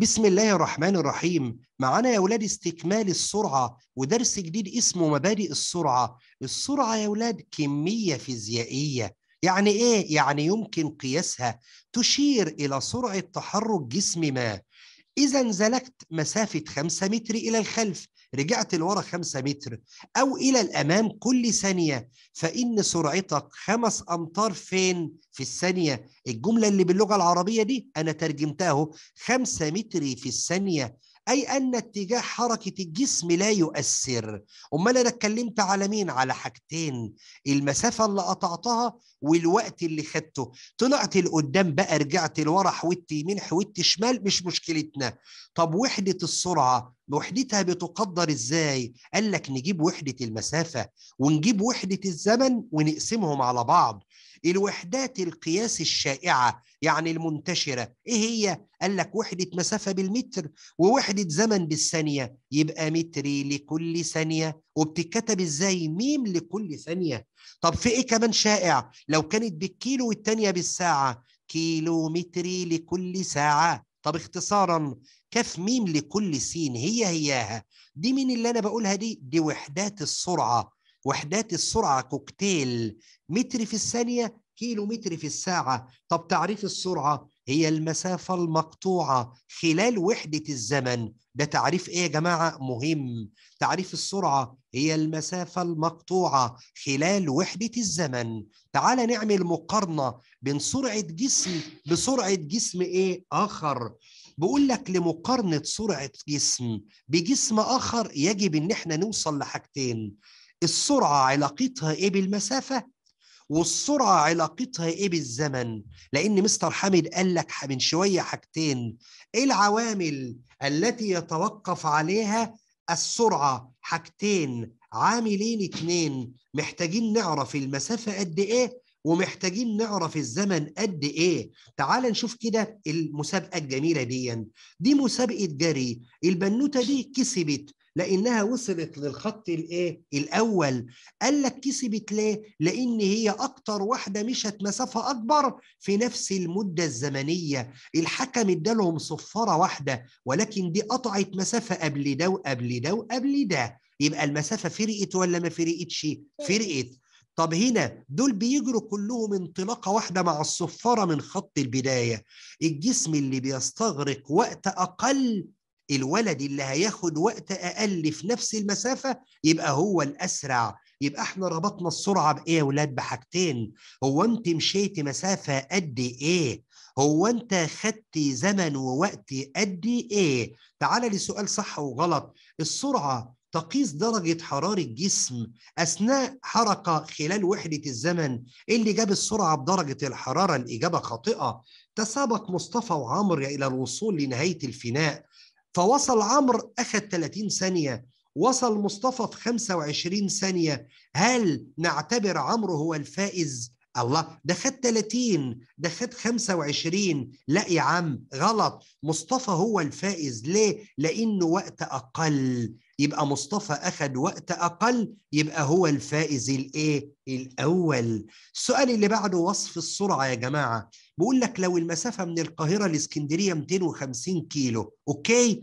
بسم الله الرحمن الرحيم معانا يا ولاد استكمال السرعة ودرس جديد اسمه مبادئ السرعة السرعة يا ولاد كمية فيزيائية يعني ايه؟ يعني يمكن قياسها تشير إلى سرعة تحرك جسم ما إذا انزلقت مسافة 5 متر إلى الخلف رجعت لورا 5 متر أو إلى الأمام كل ثانية فإن سرعتك خمس أمتار فين في الثانية الجملة اللي باللغة العربية دي أنا ترجمتها 5 متر في الثانية أي أن اتجاه حركة الجسم لا يؤثر أمال أنا اتكلمت على مين؟ على حاجتين المسافة اللي قطعتها والوقت اللي خدته طلعت لقدام بقى رجعت لورا حودت يمين حودت شمال مش مشكلتنا طب وحدة السرعة وحدتها بتقدر ازاي؟ قال لك نجيب وحدة المسافة ونجيب وحدة الزمن ونقسمهم على بعض الوحدات القياس الشائعة يعني المنتشرة إيه هي؟ قال لك وحدة مسافة بالمتر ووحدة زمن بالثانية يبقى متري لكل ثانية وبتتكتب إزاي ميم لكل ثانية طب في إيه كمان شائع؟ لو كانت بالكيلو والتانية بالساعة كيلو متري لكل ساعة طب اختصارا كاف ميم لكل سين هي هياها دي من اللي أنا بقولها دي؟ دي وحدات السرعة وحدات السرعة كوكتيل متر في الثانية كيلو متر في الساعة طب تعريف السرعة هي المسافة المقطوعة خلال وحدة الزمن ده تعريف ايه يا جماعة مهم تعريف السرعة هي المسافة المقطوعة خلال وحدة الزمن تعال نعمل مقارنة بين سرعة جسم بسرعة جسم ايه اخر بقول لك لمقارنة سرعة جسم بجسم اخر يجب ان احنا نوصل لحاجتين السرعة علاقتها إيه بالمسافة والسرعة علاقتها إيه بالزمن لأن مستر حامد قال لك من شوية حاجتين إيه العوامل التي يتوقف عليها السرعة حاجتين عاملين اتنين محتاجين نعرف المسافة قد إيه ومحتاجين نعرف الزمن قد ايه تعال نشوف كده المسابقه الجميله دي دي مسابقه جري البنوته دي كسبت لانها وصلت للخط الايه الاول قال لك كسبت ليه لان هي اكتر واحده مشت مسافه اكبر في نفس المده الزمنيه الحكم ادالهم صفاره واحده ولكن دي قطعت مسافه قبل ده وقبل ده وقبل ده يبقى المسافه فرقت ولا ما فرقتش فرقت طب هنا دول بيجروا كلهم انطلاقة واحدة مع الصفارة من خط البداية الجسم اللي بيستغرق وقت أقل الولد اللي هياخد وقت اقل في نفس المسافه يبقى هو الاسرع يبقى احنا ربطنا السرعه بايه يا ولاد بحاجتين هو انت مشيت مسافه قد ايه هو انت خدت زمن ووقت قد ايه تعال لسؤال صح وغلط السرعه تقيس درجة حرارة الجسم أثناء حركة خلال وحدة الزمن إيه اللي جاب السرعة بدرجة الحرارة الإجابة خاطئة تسابق مصطفى وعمر إلى الوصول لنهاية الفناء فوصل عمرو أخذ 30 ثانية وصل مصطفى في 25 ثانية هل نعتبر عمرو هو الفائز؟ الله ده خد 30 ده خد 25 لا يا عم غلط مصطفى هو الفائز ليه؟ لأنه وقت أقل يبقى مصطفى أخد وقت أقل يبقى هو الفائز الإيه؟ الأول السؤال اللي بعده وصف السرعة يا جماعة بقول لك لو المسافة من القاهرة لإسكندرية 250 كيلو أوكي؟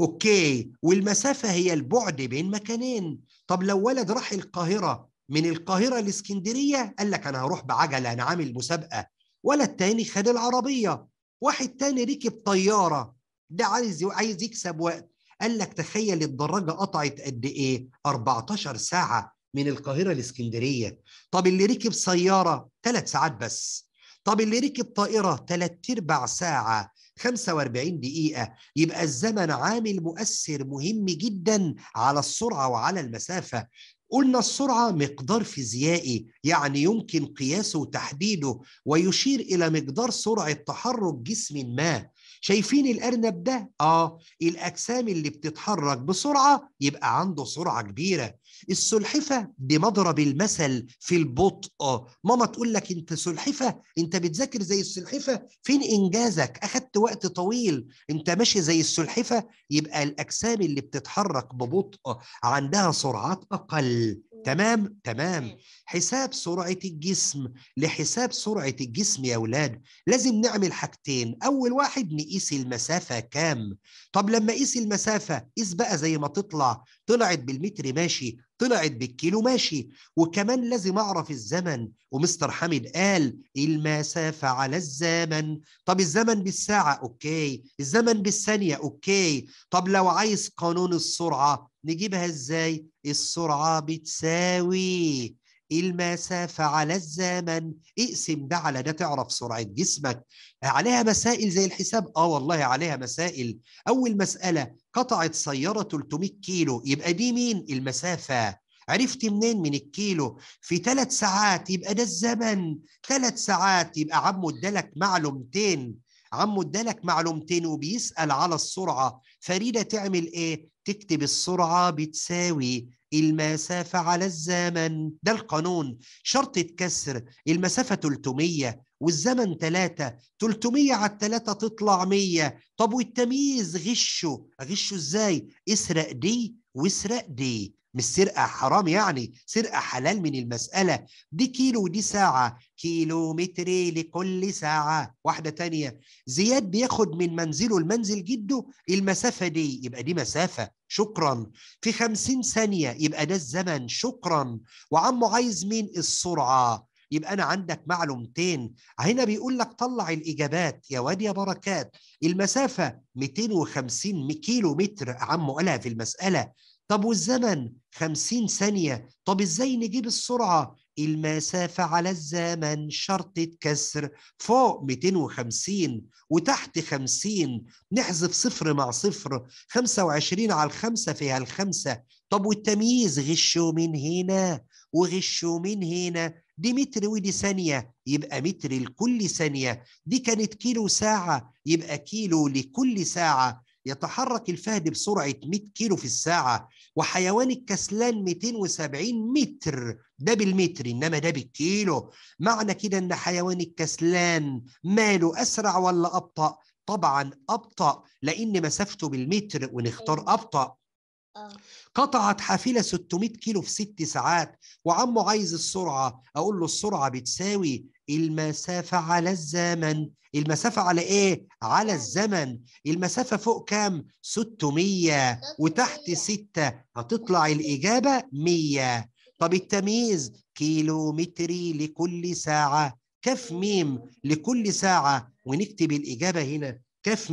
أوكي والمسافة هي البعد بين مكانين طب لو ولد راح القاهرة من القاهرة لإسكندرية قال لك أنا هروح بعجلة أنا عامل مسابقة ولد تاني خد العربية واحد تاني ركب طيارة ده عايز عايز يكسب وقت قال لك تخيل الدراجة قطعت قد إيه 14 ساعة من القاهرة لإسكندرية طب اللي ركب سيارة ثلاث ساعات بس طب اللي ركب طائرة ثلاث أرباع ساعة 45 دقيقة يبقى الزمن عامل مؤثر مهم جدا على السرعة وعلى المسافة قلنا السرعة مقدار فيزيائي يعني يمكن قياسه وتحديده ويشير إلى مقدار سرعة تحرك جسم ما شايفين الارنب ده اه الاجسام اللي بتتحرك بسرعه يبقى عنده سرعه كبيره السلحفة بمضرب المثل في البطء ماما تقول لك انت سلحفة انت بتذاكر زي السلحفة فين انجازك اخدت وقت طويل انت ماشي زي السلحفة يبقى الاجسام اللي بتتحرك ببطء عندها سرعات اقل تمام تمام حساب سرعة الجسم لحساب سرعة الجسم يا أولاد لازم نعمل حاجتين أول واحد نقيس المسافة كام طب لما قيس المسافة قيس بقى زي ما تطلع طلعت بالمتر ماشي طلعت بالكيلو ماشي وكمان لازم اعرف الزمن ومستر حامد قال المسافه على الزمن طب الزمن بالساعه اوكي الزمن بالثانيه اوكي طب لو عايز قانون السرعه نجيبها ازاي السرعه بتساوي المسافة على الزمن اقسم ده على ده تعرف سرعة جسمك عليها مسائل زي الحساب اه والله عليها مسائل أول مسألة قطعت سيارة 300 كيلو يبقى دي مين المسافة عرفت منين من الكيلو في ثلاث ساعات يبقى ده الزمن ثلاث ساعات يبقى عمو ادالك معلومتين عمو ادالك معلومتين وبيسأل على السرعة فريدة تعمل ايه تكتب السرعة بتساوي المسافة على الزمن ده القانون شرط يتكسر المسافة 300 والزمن 3 300 على 3 تطلع 100 طب والتمييز غشه غشه إزاي اسرق دي واسرق دي مش سرقة حرام يعني سرقة حلال من المسألة دي كيلو ودي ساعة كيلو متر لكل ساعة واحدة تانية زياد بياخد من منزله لمنزل جده المسافة دي يبقى دي مسافة شكرا في خمسين ثانية يبقى ده الزمن شكرا وعمه عايز مين السرعة يبقى أنا عندك معلومتين هنا بيقول لك طلع الإجابات يا واد يا بركات المسافة 250 كيلو متر عمه قالها في المسألة طب والزمن خمسين ثانية طب ازاي نجيب السرعة المسافة على الزمن شرطة كسر فوق 250 وتحت 50 نحذف صفر مع صفر 25 على الخمسة فيها الخمسة طب والتمييز غشوا من هنا وغشوا من هنا دي متر ودي ثانية يبقى متر لكل ثانية دي كانت كيلو ساعة يبقى كيلو لكل ساعة يتحرك الفهد بسرعة 100 كيلو في الساعة وحيوان الكسلان 270 متر ده بالمتر إنما ده بالكيلو معنى كده إن حيوان الكسلان ماله أسرع ولا أبطأ؟ طبعا أبطأ لأن مسافته بالمتر ونختار أبطأ آه. قطعت حافلة 600 كيلو في ست ساعات وعمه عايز السرعة أقول له السرعة بتساوي المسافة على الزمن المسافة على إيه؟ على آه. الزمن المسافة فوق كام؟ 600 وتحت 6 هتطلع الإجابة 100 طب التمييز كيلو متري لكل ساعة كف ميم لكل ساعة ونكتب الإجابة هنا كف